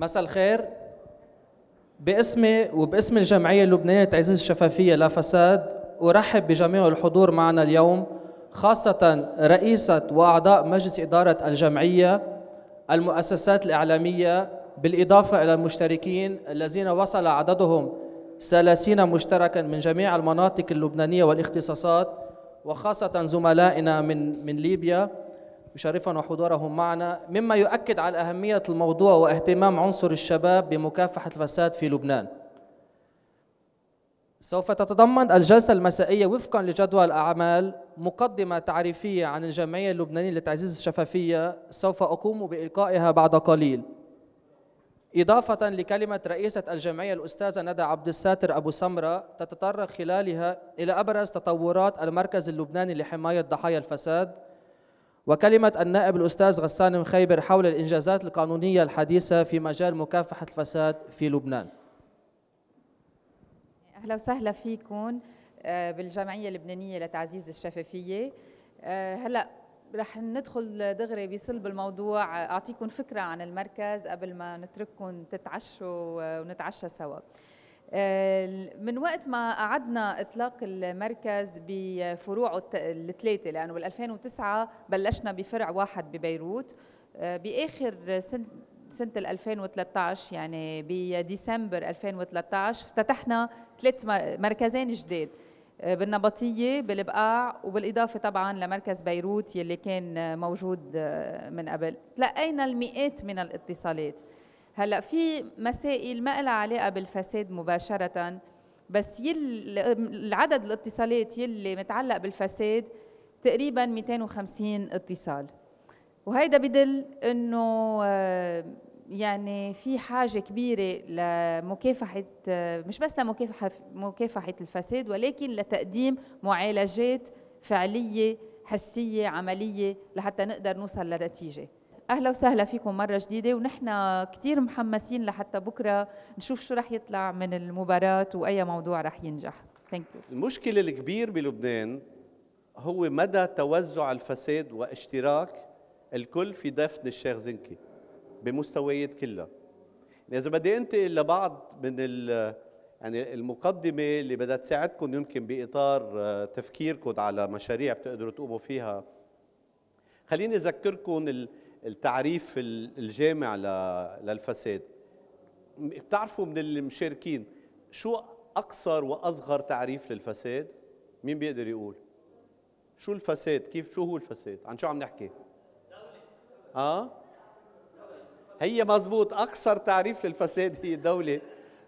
مساء الخير باسمي وباسم الجمعية اللبنانية لتعزيز الشفافية لا فساد أرحب بجميع الحضور معنا اليوم خاصة رئيسة وأعضاء مجلس إدارة الجمعية المؤسسات الإعلامية بالإضافة إلى المشتركين الذين وصل عددهم ثلاثين مشتركا من جميع المناطق اللبنانية والاختصاصات وخاصة زملائنا من من ليبيا يشرفنا حضورهم معنا مما يؤكد على أهمية الموضوع واهتمام عنصر الشباب بمكافحة الفساد في لبنان سوف تتضمن الجلسة المسائية وفقا لجدول الأعمال مقدمة تعريفية عن الجمعية اللبنانية لتعزيز الشفافية سوف أقوم بإلقائها بعد قليل إضافة لكلمة رئيسة الجمعية الأستاذة ندى عبد الساتر أبو سمرة تتطرق خلالها إلى أبرز تطورات المركز اللبناني لحماية ضحايا الفساد وكلمة النائب الأستاذ غسان مخيبر حول الإنجازات القانونية الحديثة في مجال مكافحة الفساد في لبنان أهلا وسهلا فيكم آه، بالجمعية اللبنانية لتعزيز الشفافية آه، هلأ رح ندخل دغري بصلب الموضوع أعطيكم فكرة عن المركز قبل ما نترككم تتعشوا آه، ونتعشى سوا آه، من وقت ما أعدنا إطلاق المركز بفروعه الثلاثة لأنه بال 2009 بلشنا بفرع واحد ببيروت آه، بآخر سنة سنة 2013 يعني بديسمبر 2013 افتتحنا ثلاث مركزين جداد آه، بالنبطية بالبقاع وبالإضافة طبعا لمركز بيروت يلي كان موجود من قبل تلقينا المئات من الاتصالات هلا في مسائل ما لها علاقه بالفساد مباشره بس يل العدد الاتصالات يلي متعلق بالفساد تقريبا 250 اتصال وهيدا بدل انه آه، يعني في حاجة كبيرة لمكافحة آه، مش بس لمكافحة مكافحة الفساد ولكن لتقديم معالجات فعلية حسية عملية لحتى نقدر نوصل لنتيجة اهلا وسهلا فيكم مره جديده ونحن كثير محمسين لحتى بكره نشوف شو رح يطلع من المباراه واي موضوع رح ينجح ثانك المشكله الكبير بلبنان هو مدى توزع الفساد واشتراك الكل في دفن الشيخ زنكي بمستويات كلها يعني اذا بدي انتقل لبعض من ال يعني المقدمه اللي بدها تساعدكم يمكن باطار آه، تفكيركم على مشاريع بتقدروا تقوموا فيها خليني اذكركم التعريف الجامع للفساد بتعرفوا من المشاركين شو اقصر واصغر تعريف للفساد مين بيقدر يقول شو الفساد كيف شو هو الفساد عن شو عم نحكي اه هي مزبوط اقصر تعريف للفساد هي الدوله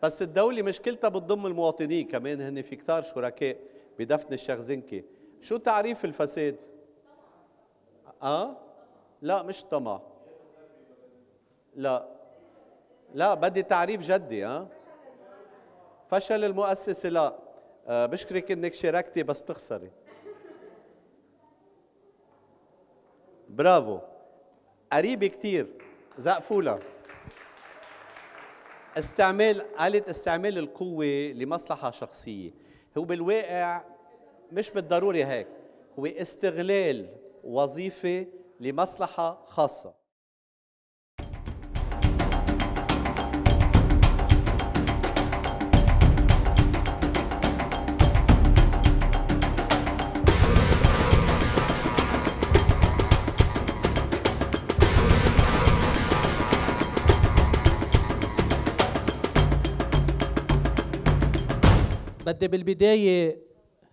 بس الدوله مشكلتها بتضم المواطنين كمان هن في كتار شركاء بدفن الشخزنكي شو تعريف الفساد اه لا مش طمع لا لا بدي تعريف جدي ها فشل المؤسسة لا آه، بشكرك انك شاركتي بس بتخسري برافو قريبة كثير زقفولا استعمال قالت استعمال القوة لمصلحة شخصية هو بالواقع مش بالضروري هيك هو استغلال وظيفة لمصلحه خاصه بدي بالبداية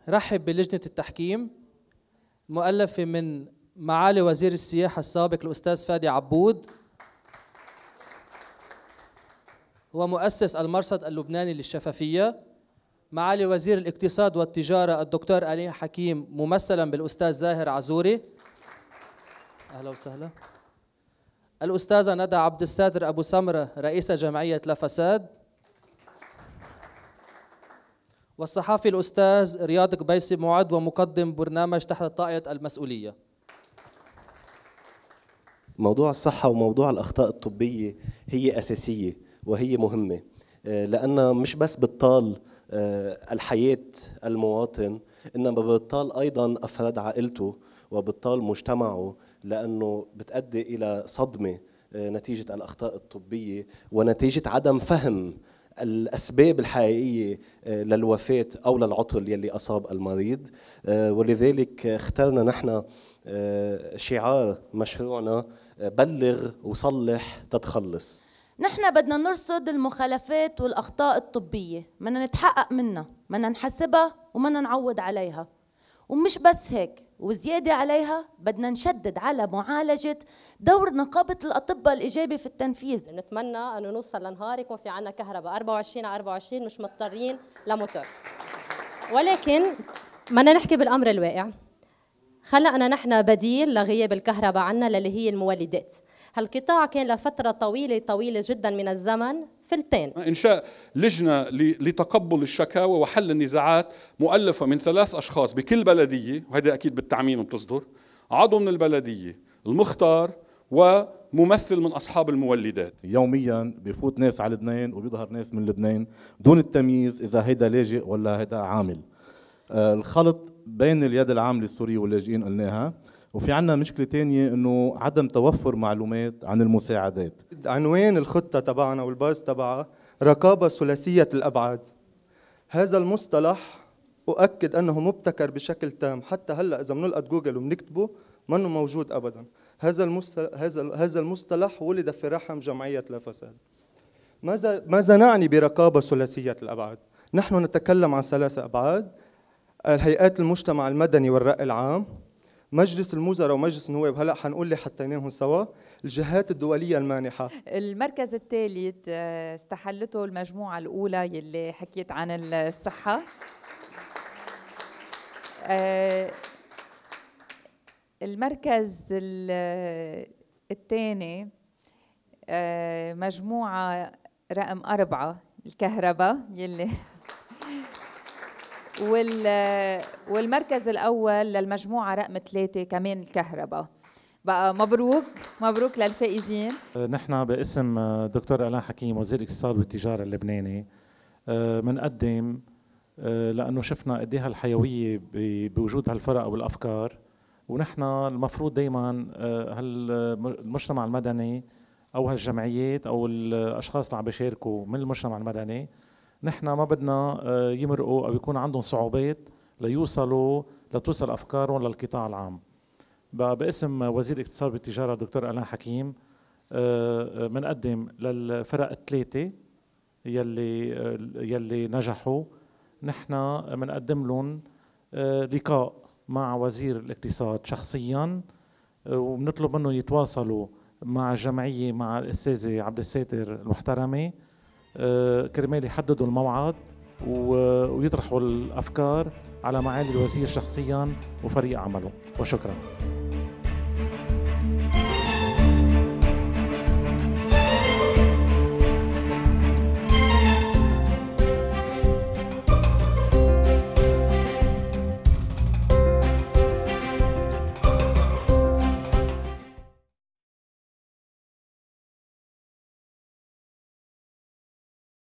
رحب بلجنة التحكيم مؤلفة من معالي وزير السياحة السابق الأستاذ فادي عبود هو مؤسس المرصد اللبناني للشفافية معالي وزير الاقتصاد والتجارة الدكتور ألي حكيم ممثلا بالأستاذ زاهر عزوري أهلا وسهلا الأستاذة ندى عبد السادر أبو سمرة رئيسة جمعية لا فساد والصحفي الأستاذ رياض قبيسي معد ومقدم برنامج تحت طاقة المسؤولية موضوع الصحة وموضوع الأخطاء الطبية هي أساسية وهي مهمة آه، لأنها مش بس بتطال آه، الحياة المواطن إنما بتطال أيضا أفراد عائلته وبتطال مجتمعه لأنه بتؤدي إلى صدمة آه، نتيجة الأخطاء الطبية ونتيجة عدم فهم الأسباب الحقيقية آه، للوفاة أو للعطل يلي أصاب المريض آه، ولذلك اخترنا نحن آه، شعار مشروعنا بلغ وصلح تتخلص نحن بدنا نرصد المخالفات والأخطاء الطبية بدنا نتحقق منها بدنا نحسبها ومنا نعوض عليها ومش بس هيك وزيادة عليها بدنا نشدد على معالجة دور نقابة الأطباء الإيجابي في التنفيذ نتمنى أنه نوصل لنهار يكون في عنا كهرباء 24 على 24 مش مضطرين لموتور ولكن بدنا نحكي بالأمر الواقع خلقنا نحن بديل لغياب الكهرباء عنا للي هي المولدات هالقطاع كان لفترة طويلة طويلة جدا من الزمن فلتان إنشاء لجنة لتقبل الشكاوى وحل النزاعات مؤلفة من ثلاث أشخاص بكل بلدية وهذا أكيد بالتعميم بتصدر عضو من البلدية المختار وممثل من أصحاب المولدات يوميا بفوت ناس على لبنان وبيظهر ناس من لبنان دون التمييز إذا هيدا لاجئ ولا هيدا عامل آه، الخلط بين اليد العامله السوريه واللاجئين قلناها وفي عنا مشكله تانية انه عدم توفر معلومات عن المساعدات عنوان الخطه تبعنا والباز تبعها رقابه ثلاثيه الابعاد هذا المصطلح اؤكد انه مبتكر بشكل تام حتى هلا اذا بنلقط جوجل وبنكتبه منه موجود ابدا هذا المصطلح هذا هذا المصطلح ولد في رحم جمعيه لا فساد ماذا ماذا نعني برقابه ثلاثيه الابعاد نحن نتكلم عن ثلاث ابعاد الهيئات المجتمع المدني والراي العام مجلس الوزراء ومجلس النواب هلا حنقول اللي حطيناهم سوا الجهات الدوليه المانحه المركز الثالث آه، استحلته المجموعه الاولى يلي حكيت عن الصحه آه، المركز الثاني آه، مجموعه رقم أربعة الكهرباء يلي وال والمركز الاول للمجموعه رقم ثلاثه كمان الكهرباء بقى مبروك مبروك للفائزين آه، نحن باسم آه، دكتور الان حكيم وزير الاقتصاد والتجاره اللبناني بنقدم آه، لانه شفنا قد ايه بوجود هالفرق والافكار ونحن المفروض دائما هالمجتمع المدني او هالجمعيات او الاشخاص اللي عم بيشاركوا من المجتمع المدني نحن ما بدنا آه، يمرقوا او يكون عندهم صعوبات ليوصلوا لتوصل افكارهم للقطاع العام باسم وزير الاقتصاد والتجاره الدكتور الان حكيم بنقدم آه، آه، للفرق الثلاثه يلي يلي نجحوا نحن بنقدم لهم لقاء مع وزير الاقتصاد شخصيا وبنطلب منه يتواصلوا مع الجمعيه مع الاستاذه عبد الساتر المحترمه آه، كرمال يحددوا الموعد ويطرحوا الافكار على معالي الوزير شخصيا وفريق عمله وشكرا